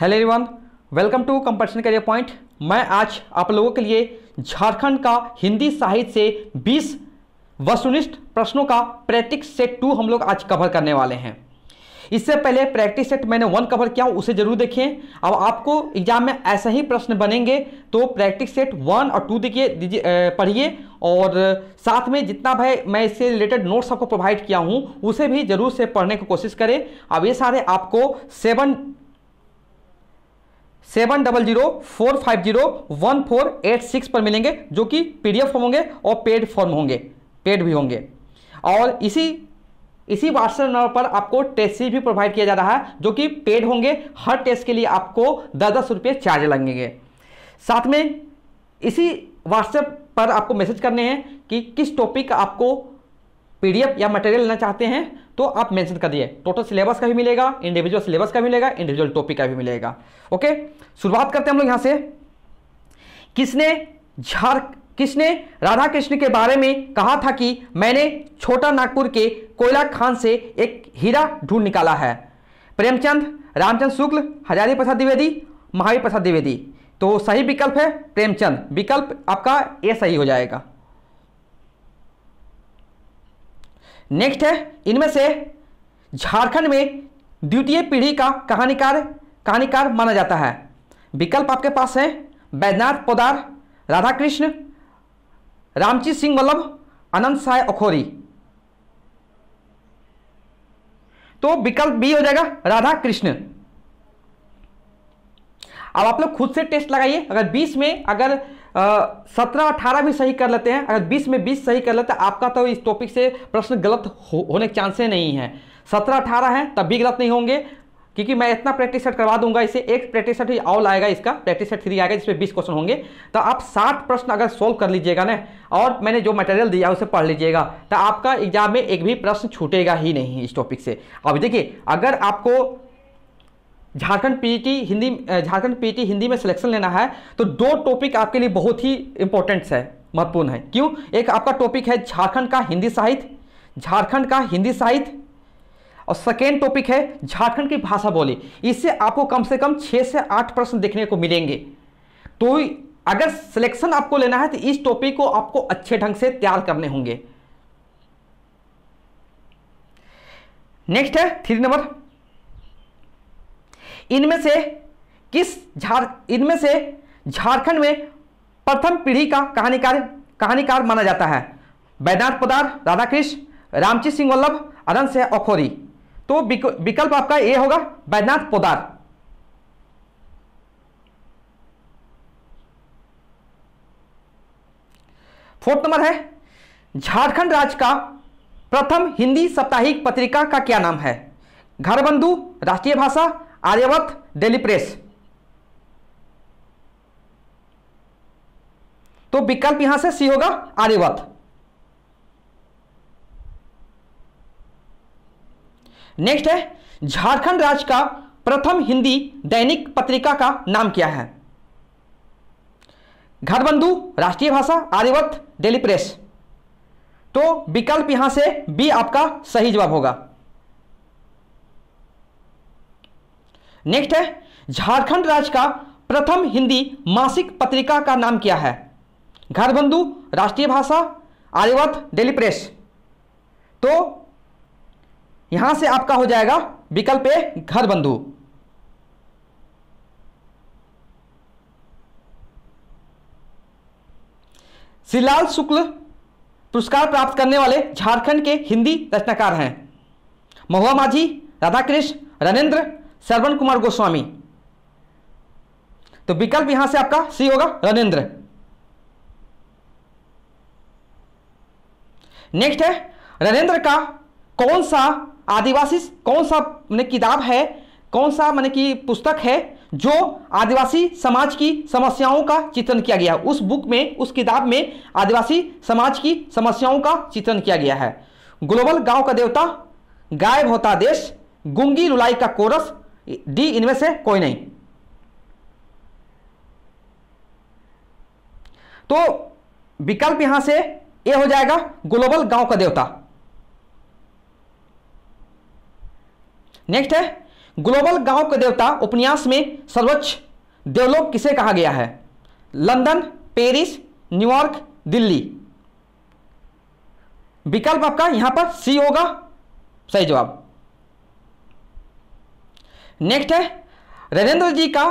hello everyone welcome to competition career point मैं आज आप लोगों के लिए झारखंड का हिंदी साहित्य से 20 वस्तुनिष्ठ प्रश्नों का प्रैक्टिस सेट टू हम लोग आज कवर करने वाले हैं इससे पहले प्रैक्टिस सेट मैंने वन कवर किया उसे जरूर देखें अब आपको एग्जाम में ऐसे ही प्रश्न बनेंगे तो प्रैक्टिस सेट वन और टू देखिए पढ़िए और साथ में जितना भाई मैं इससे रिलेटेड नोट्स आपको प्रोवाइड किया हूँ उसे भी जरूर से पढ़ने की कोशिश करें अब ये सारे आपको seven seven double zero four five zero one four eight six पर मिलेंगे जो कि पीडीएफ फॉर्म होंगे और पेड फॉर्म होंगे पेड भी होंगे और इसी इसी व्हाट्सएप नंबर पर आपको टेस्ट सीरीज भी प्रोवाइड किया जा रहा है जो कि पेड होंगे हर टेस्ट के लिए आपको दस दस रुपये चार्ज लगेंगे साथ में इसी व्हाट्सएप पर आपको मैसेज करने हैं कि किस टॉपिक पी आपको पीडीएफ या मटेरियल लेना चाहते हैं तो आप मेंशन कर दिए टोटल सिलेबस का भी मिलेगा इंडिविजुअल सिलेबस का भी मिलेगा इंडिविजुअल टॉपिक का भी मिलेगा ओके शुरुआत करते हैं हम लोग यहाँ से किसने झार किसने राधा कृष्ण के बारे में कहा था कि मैंने छोटा नागपुर के कोयला खान से एक हीरा ढूंढ निकाला है प्रेमचंद रामचंद शुक्ल हजारी प्रसाद द्विवेदी महावीर प्रसाद द्विवेदी तो सही विकल्प है प्रेमचंद विकल्प आपका ए सही हो जाएगा नेक्स्ट है इनमें से झारखंड में द्वितीय पीढ़ी का कहानीकार कहानीकार माना जाता है विकल्प आपके पास है बैद्यनाथ पोदार राधाकृष्ण रामची सिंह वल्लभ अनंत साय अखोरी तो विकल्प बी हो जाएगा राधा कृष्ण अब आप लोग खुद से टेस्ट लगाइए अगर 20 में अगर सत्रह अठारह भी सही कर लेते हैं अगर बीस में बीस सही कर लेते हैं आपका तो इस टॉपिक से प्रश्न गलत हो, होने के चांसे नहीं है सत्रह अठारह है तब भी गलत नहीं होंगे क्योंकि मैं इतना प्रैक्टिस सेट करवा दूंगा इसे एक प्रैक्टिस सेट ऑल आएगा इसका प्रैक्टिस सेट थ्री आएगा जिसमें बीस क्वेश्चन होंगे तो आप साठ प्रश्न अगर सॉल्व कर लीजिएगा ना और मैंने जो मटेरियल दिया उसे पढ़ लीजिएगा तो आपका एग्जाम में एक भी प्रश्न छूटेगा ही नहीं इस टॉपिक से अब देखिए अगर आपको झारखंड पीटी हिंदी झारखंड पीटी हिंदी में सिलेक्शन लेना है तो दो टॉपिक आपके लिए बहुत ही इंपॉर्टेंट है महत्वपूर्ण है क्यों एक आपका टॉपिक है झारखंड का हिंदी साहित्य झारखंड का हिंदी साहित्य और सेकेंड टॉपिक है झारखंड की भाषा बोली इससे आपको कम से कम छः से आठ प्रश्न देखने को मिलेंगे तो अगर सिलेक्शन आपको लेना है तो इस टॉपिक को आपको अच्छे ढंग से तैयार करने होंगे नेक्स्ट है थ्री नंबर इनमें से किस झार इनमें से झारखंड में प्रथम पीढ़ी का कहानीकार कहानीकार माना जाता है बैद्यनाथ पोदार राधाकृष्ण रामची सिंह वल्लभ अदन से अखोरी तो विकल्प आपका ए होगा बैद्यनाथ पोदार फोर्थ नंबर है झारखंड राज्य का प्रथम हिंदी साप्ताहिक पत्रिका का क्या नाम है घरबंधु राष्ट्रीय भाषा आर्यवत डेली प्रेस तो विकल्प यहां से सी होगा आर्यवत नेक्स्ट है झारखंड राज्य का प्रथम हिंदी दैनिक पत्रिका का नाम क्या है घरबंधु राष्ट्रीय भाषा आर्यवत डेली प्रेस तो विकल्प यहां से बी आपका सही जवाब होगा नेक्स्ट है झारखंड राज्य का प्रथम हिंदी मासिक पत्रिका का नाम क्या है घरबंधु राष्ट्रीय भाषा आर्यवत डेली प्रेस तो यहां से आपका हो जाएगा विकल्प ए घरबंधु श्रीलाल शुक्ल पुरस्कार प्राप्त करने वाले झारखंड के हिंदी रचनाकार हैं महुआ माझी राधाकृष्ण रणेंद्र श्रवण कुमार गोस्वामी तो विकल्प यहां से आपका सी होगा रनेंद्र नेक्स्ट है रणेंद्र का कौन सा आदिवासी कौन सा मैंने किताब है कौन सा मैंने की पुस्तक है जो आदिवासी समाज की समस्याओं का चित्रण किया गया है उस बुक में उस किताब में आदिवासी समाज की समस्याओं का चित्रण किया गया है ग्लोबल गांव का देवता गायब होता देश गुंगी रुलाई का कोरस डी इनमें से कोई नहीं तो विकल्प यहां से ए हो जाएगा ग्लोबल गांव का देवता नेक्स्ट है ग्लोबल गांव का देवता उपन्यास में सर्वोच्च देवलोक किसे कहा गया है लंदन पेरिस न्यूयॉर्क दिल्ली विकल्प आपका यहां पर सी होगा सही जवाब नेक्स्ट है राजेंद्र जी का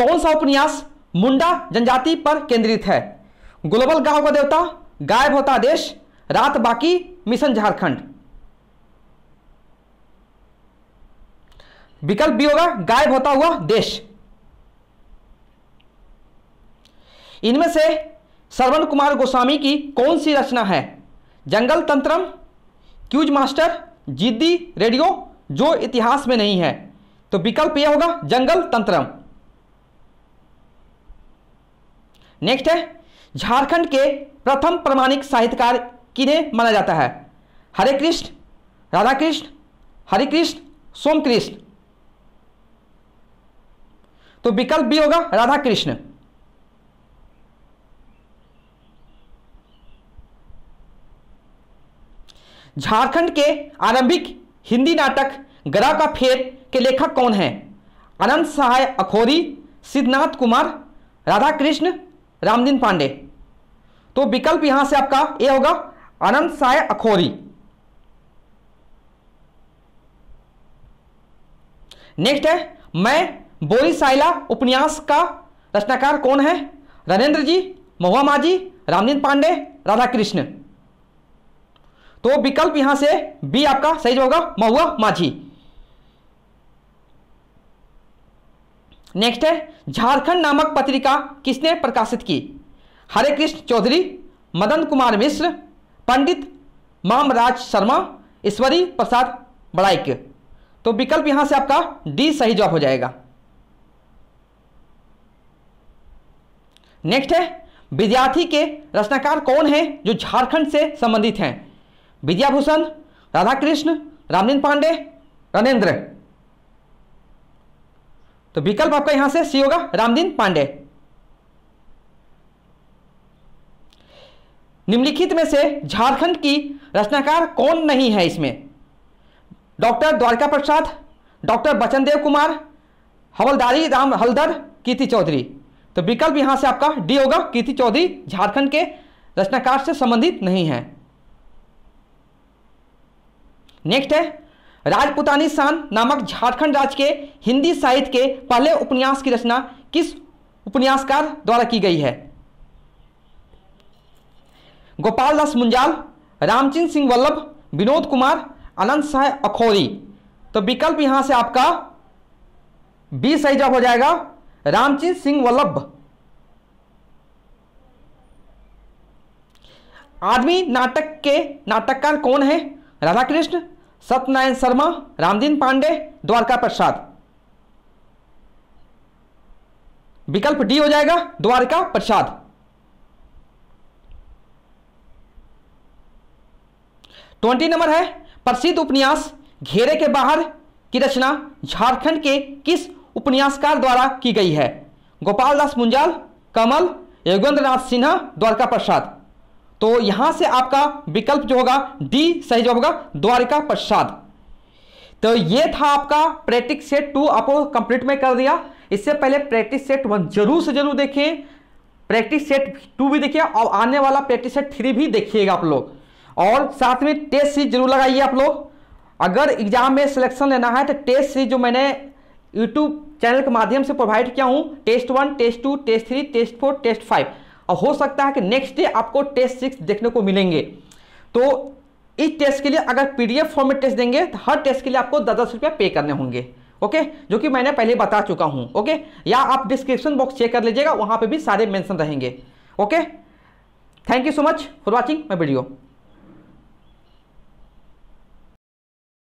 कौन सा उपन्यास मुंडा जनजाति पर केंद्रित है ग्लोबल गांव का देवता गायब होता देश रात बाकी मिशन झारखंड विकल्प भी होगा गायब होता हुआ देश इनमें से श्रवण कुमार गोस्वामी की कौन सी रचना है जंगल तंत्रम क्यूज मास्टर जिद्दी रेडियो जो इतिहास में नहीं है तो विकल्प यह होगा जंगल तंत्रम नेक्स्ट है झारखंड के प्रथम प्रमाणिक साहित्यकार किन्हें माना जाता है हरे कृष्ण राधा कृष्ण हरिकृष्ण सोम कृष्ण तो विकल्प भी होगा राधा कृष्ण झारखंड के आरंभिक हिंदी नाटक गरा का फेर के लेखक कौन हैं अनंत सहाय अखोरी सिद्धनाथ कुमार राधा कृष्ण रामदीन पांडे तो विकल्प यहां से आपका ए होगा अनंत सहाय अखोरी नेक्स्ट है मैं बोरी साइला उपन्यास का रचनाकार कौन है रणेंद्र जी महुआ माझी रामदीन पांडे राधा कृष्ण तो विकल्प यहां से बी आपका सही होगा महुआ माझी नेक्स्ट है झारखंड नामक पत्रिका किसने प्रकाशित की हरे कृष्ण चौधरी मदन कुमार मिश्र पंडित मामराज शर्मा ईश्वरी प्रसाद बड़ाइक तो विकल्प यहां से आपका डी सही जवाब हो जाएगा नेक्स्ट है विद्यार्थी के रचनाकार कौन है जो झारखंड से संबंधित हैं विद्याभूषण राधाकृष्ण रामलीन पांडे रणेंद्र तो विकल्प आपका यहां से सी होगा रामदीन पांडे निम्नलिखित में से झारखंड की रचनाकार कौन नहीं है इसमें डॉक्टर द्वारका प्रसाद डॉक्टर बचनदेव कुमार हवलदारी राम हलदर कीर्ति चौधरी तो विकल्प यहां से आपका डी होगा कीर्ति चौधरी झारखंड के रचनाकार से संबंधित नहीं है नेक्स्ट है राजपुतानी शान नामक झारखंड राज्य के हिंदी साहित्य के पहले उपन्यास की रचना किस उपन्यासकार द्वारा की गई है गोपाल दास मुंजाल रामचिंद सिंह वल्लभ विनोद कुमार अनंत शाह अखोरी तो विकल्प यहां से आपका बी सही जवाब हो जाएगा रामचंद्र सिंह वल्लभ आदमी नाटक के नाटककार कौन है राधाकृष्ण सत्यनारायण शर्मा रामदीन पांडे द्वारका प्रसाद विकल्प डी हो जाएगा द्वारका प्रसाद ट्वेंटी नंबर है प्रसिद्ध उपन्यास घेरे के बाहर की रचना झारखंड के किस उपन्यासकार द्वारा की गई है गोपाल दास मुंजाल कमल योगेंद्र नाथ सिन्हा द्वारका प्रसाद तो यहां से आपका विकल्प जो होगा डी सही जो होगा द्वारिका प्रसाद तो ये था आपका प्रैक्टिस सेट टू आपको कंप्लीट में कर दिया इससे पहले प्रैक्टिस सेट वन जरूर से जरूर देखिए प्रैक्टिस सेट टू भी देखिए और आने वाला प्रैक्टिस सेट थ्री भी देखिएगा आप लोग और साथ में टेस्ट सीरीज जरूर लगाइए आप लोग अगर एग्जाम में सिलेक्शन लेना है तो टेस्ट सीरीज जो मैंने यूट्यूब चैनल के माध्यम से प्रोवाइड किया हूँ test one test two test three test four test five और हो सकता है कि नेक्स्ट डे आपको टेस्ट सिक्स देखने को मिलेंगे तो इस टेस्ट के लिए अगर पीडीएफ फॉर्म में टेस्ट देंगे तो हर टेस्ट के लिए आपको दस दस रुपया पे करने होंगे ओके जो कि मैंने पहले बता चुका हूं ओके या आप डिस्क्रिप्शन बॉक्स चेक कर लीजिएगा वहां पर भी सारे मेंशन रहेंगे okay thank you so much for watching my video